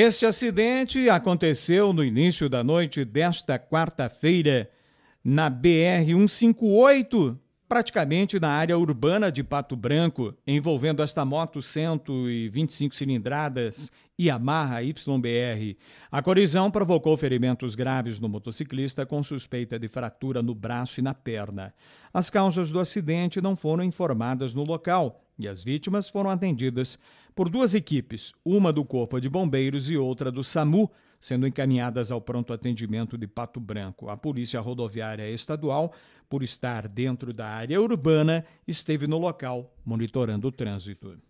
Este acidente aconteceu no início da noite desta quarta-feira, na BR-158, praticamente na área urbana de Pato Branco, envolvendo esta moto 125 cilindradas Yamaha YBR. A colisão provocou ferimentos graves no motociclista, com suspeita de fratura no braço e na perna. As causas do acidente não foram informadas no local e as vítimas foram atendidas por duas equipes, uma do Corpo de Bombeiros e outra do SAMU, sendo encaminhadas ao pronto atendimento de Pato Branco. A Polícia Rodoviária Estadual, por estar dentro da área urbana, esteve no local monitorando o trânsito.